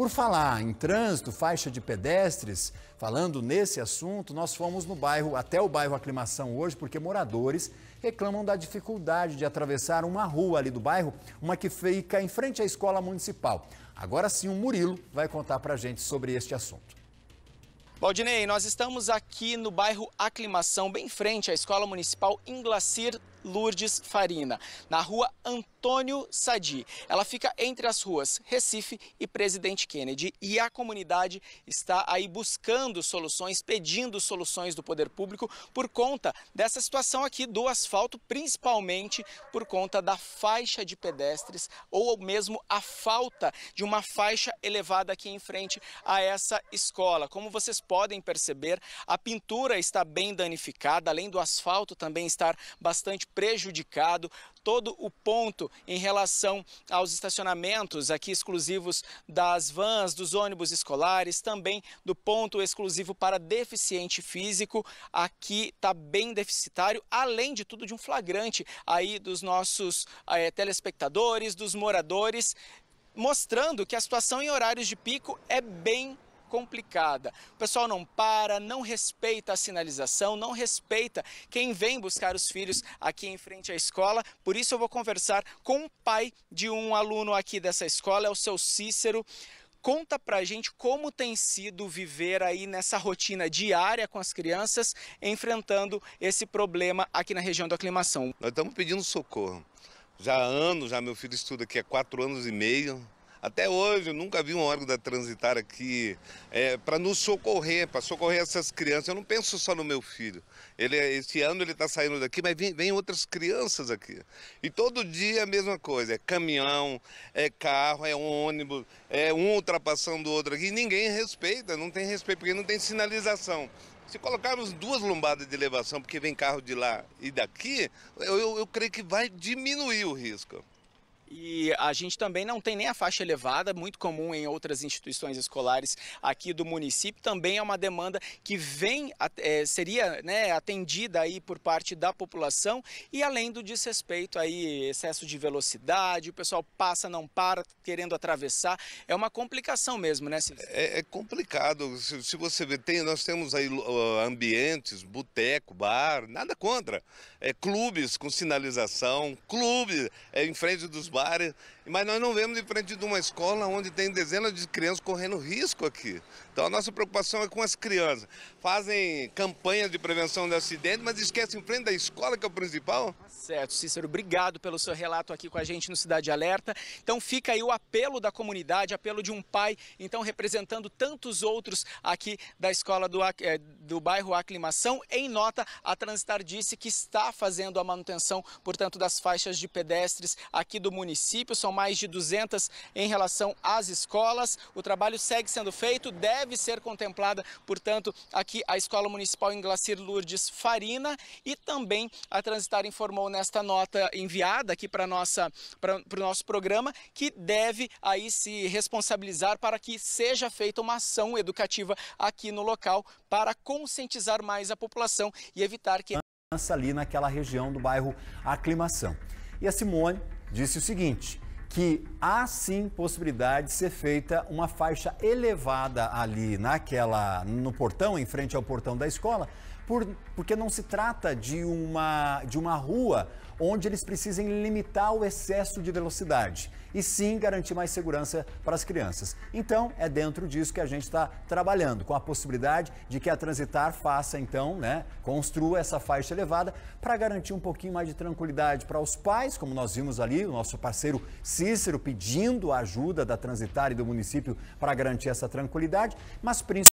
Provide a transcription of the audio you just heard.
Por falar em trânsito, faixa de pedestres, falando nesse assunto, nós fomos no bairro, até o bairro Aclimação hoje, porque moradores reclamam da dificuldade de atravessar uma rua ali do bairro, uma que fica em frente à escola municipal. Agora sim, o Murilo vai contar pra gente sobre este assunto. Valdinei, nós estamos aqui no bairro Aclimação, bem em frente à Escola Municipal Inglacir Lourdes Farina, na rua Antônio Sadi. Ela fica entre as ruas Recife e Presidente Kennedy e a comunidade está aí buscando soluções, pedindo soluções do poder público por conta dessa situação aqui do asfalto, principalmente por conta da faixa de pedestres ou mesmo a falta de uma faixa elevada aqui em frente a essa escola. Como vocês podem perceber, a pintura está bem danificada, além do asfalto também estar bastante prejudicado. Todo o ponto em relação aos estacionamentos aqui exclusivos das vans, dos ônibus escolares, também do ponto exclusivo para deficiente físico, aqui está bem deficitário, além de tudo de um flagrante aí dos nossos é, telespectadores, dos moradores, mostrando que a situação em horários de pico é bem complicada. O pessoal não para, não respeita a sinalização, não respeita quem vem buscar os filhos aqui em frente à escola. Por isso eu vou conversar com o pai de um aluno aqui dessa escola, é o seu Cícero. Conta pra gente como tem sido viver aí nessa rotina diária com as crianças, enfrentando esse problema aqui na região da aclimação. Nós estamos pedindo socorro. Já há anos, já meu filho estuda aqui há quatro anos e meio, até hoje eu nunca vi um órgão da Transitar aqui é, para nos socorrer, para socorrer essas crianças. Eu não penso só no meu filho. Ele, é, esse ano ele está saindo daqui, mas vem, vem, outras crianças aqui. E todo dia é a mesma coisa: é caminhão, é carro, é ônibus, é um ultrapassando o outro aqui. E ninguém respeita, não tem respeito, porque não tem sinalização. Se colocarmos duas lombadas de elevação, porque vem carro de lá e daqui, eu, eu, eu creio que vai diminuir o risco. E a gente também não tem nem a faixa elevada, muito comum em outras instituições escolares aqui do município. Também é uma demanda que vem, é, seria né, atendida aí por parte da população e além do desrespeito aí, excesso de velocidade, o pessoal passa, não para, querendo atravessar. É uma complicação mesmo, né, Cícero? É, é complicado. Se, se, você vê, tem, nós temos aí uh, ambientes, boteco, bar, nada contra. É, clubes com sinalização, clube é, em frente dos bares mas nós não vemos de frente de uma escola onde tem dezenas de crianças correndo risco aqui. Então a nossa preocupação é com as crianças. Fazem campanhas de prevenção de acidente, mas esquecem em frente da escola, que é o principal. Certo, Cícero, obrigado pelo seu relato aqui com a gente no Cidade Alerta. Então fica aí o apelo da comunidade, apelo de um pai, então representando tantos outros aqui da escola do, eh, do bairro Aclimação. Em nota, a Transitar disse que está fazendo a manutenção, portanto, das faixas de pedestres aqui do município município, são mais de 200 em relação às escolas. O trabalho segue sendo feito, deve ser contemplada, portanto, aqui a Escola Municipal em Glacir Lourdes Farina e também a Transitar informou nesta nota enviada aqui para o nosso programa que deve aí se responsabilizar para que seja feita uma ação educativa aqui no local para conscientizar mais a população e evitar que ali naquela região do bairro Aclimação. E a Simone disse o seguinte: que há sim possibilidade de ser feita uma faixa elevada ali naquela no portão, em frente ao portão da escola, por, porque não se trata de uma, de uma rua onde eles precisem limitar o excesso de velocidade e sim garantir mais segurança para as crianças. Então, é dentro disso que a gente está trabalhando, com a possibilidade de que a Transitar faça, então, né, construa essa faixa elevada para garantir um pouquinho mais de tranquilidade para os pais, como nós vimos ali, o nosso parceiro Cícero pedindo a ajuda da Transitar e do município para garantir essa tranquilidade, mas principalmente